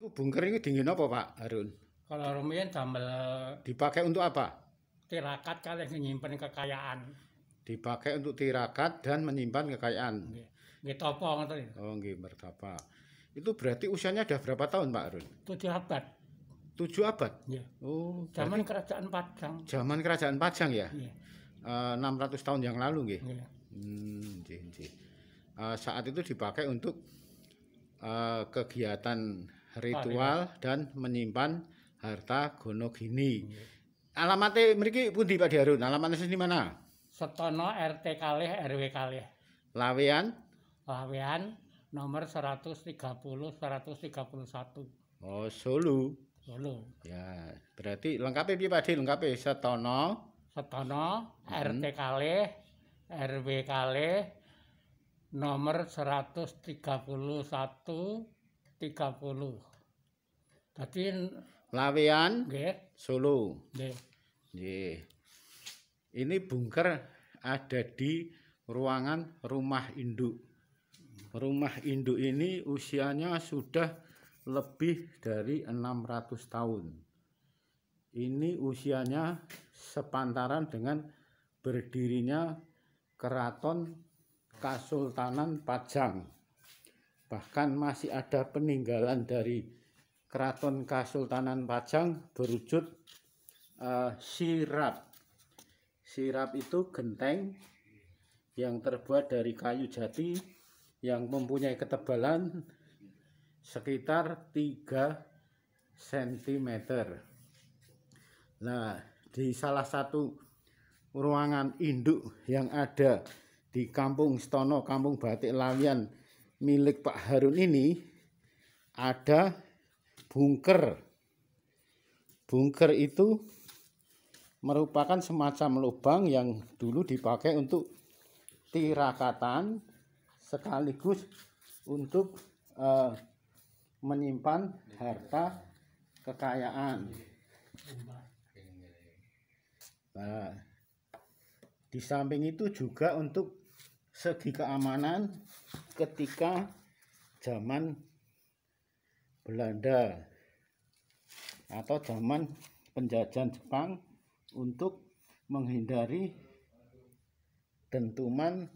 Itu oh, bungker ini dingin apa Pak Harun? Kalau rumian damel eh, dipakai untuk apa? Tirakat kali menyimpan kekayaan. Dipakai untuk tirakat dan menyimpan kekayaan. Gitu apa Oh nggih bertapa. Itu berarti usianya sudah berapa tahun Pak Harun? Tujuh abad. Tujuh abad? Iya. Oh, zaman kerajaan Padang. Zaman kerajaan Padang ya? Iya. Uh, 600 tahun yang lalu gitu. Iya. Hmm, nggih, nggih. Uh, saat itu dipakai untuk uh, kegiatan ritual dan menyimpan harta gono gini. Iya. Alamatnya pun pundi Pak Harun? Alamatnya di mana? Setono RT kalih RW kalih. Lawean? Lawean nomor 130 131. Oh, Solo. Solo. Ya, berarti lengkapnya piye Pak Lengkapnya Setono Setono hmm. RT kalih RW kalih nomor 131 30 latihan, Lawian Solo. Ini bunker ada di ruangan rumah induk. Rumah induk ini usianya sudah lebih dari 600 tahun. Ini usianya sepantaran dengan berdirinya Keraton Kasultanan Pajang. Bahkan masih ada peninggalan dari Keraton Kasultanan Pajang berwujud uh, eh, sirap. Sirap itu genteng yang terbuat dari kayu jati yang mempunyai ketebalan sekitar 3 cm. Nah, di salah satu ruangan induk yang ada di Kampung Stono, Kampung Batik Lawian milik Pak Harun ini ada bunker. Bunker itu merupakan semacam lubang yang dulu dipakai untuk tirakatan sekaligus untuk uh, menyimpan harta kekayaan. Nah, di samping itu juga untuk segi keamanan ketika zaman Belanda atau zaman penjajahan Jepang untuk menghindari dentuman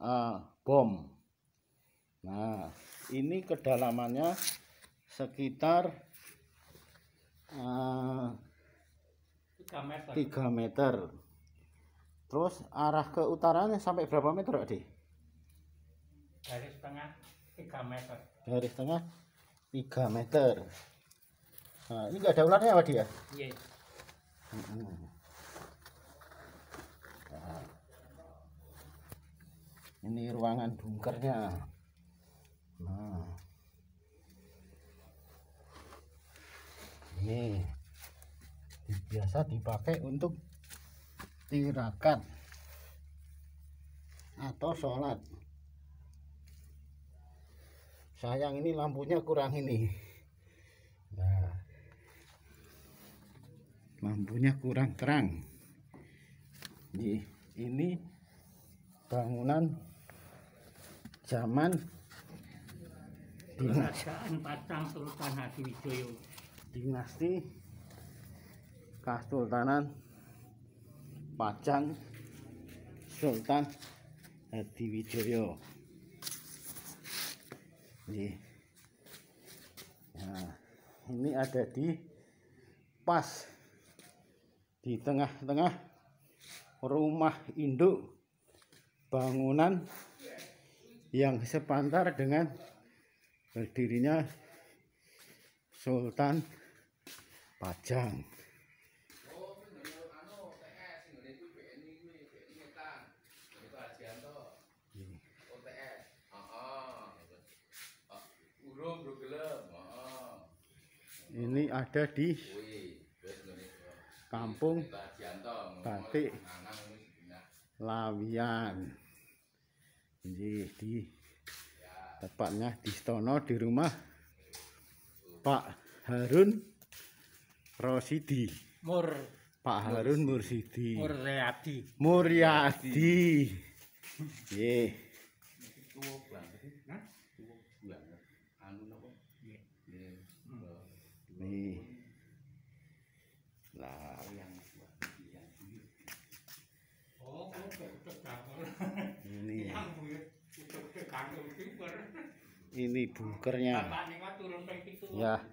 uh, bom. Nah, ini kedalamannya sekitar uh, eh, 3 meter. 3 meter. Terus arah ke utaranya sampai berapa meter, Adi? Garis setengah. 3 meter. Garis setengah. 3 meter nah, ini enggak ada ularnya apa dia yeah. nah, ini ruangan bunkernya nah ini biasa dipakai untuk tirakat atau sholat sayang ini lampunya kurang ini nah lampunya kurang terang ini, ini bangunan zaman kerajaan Padang Sultan Hadiwijoyo dinasti Kasultanan Pajang Sultan Hadiwijoyo Nih. Iya. Nah, ini ada di pas di tengah-tengah rumah induk bangunan yang sepantar dengan berdirinya Sultan Pajang. ada di kampung batik lawian ini di tepatnya di stono di rumah Pak Harun Rosidi Mur Pak Harun Mursidi Muryadi Muryadi Ye. Yeah. ini lah yang oh, ini ini bunkernya gitu. ya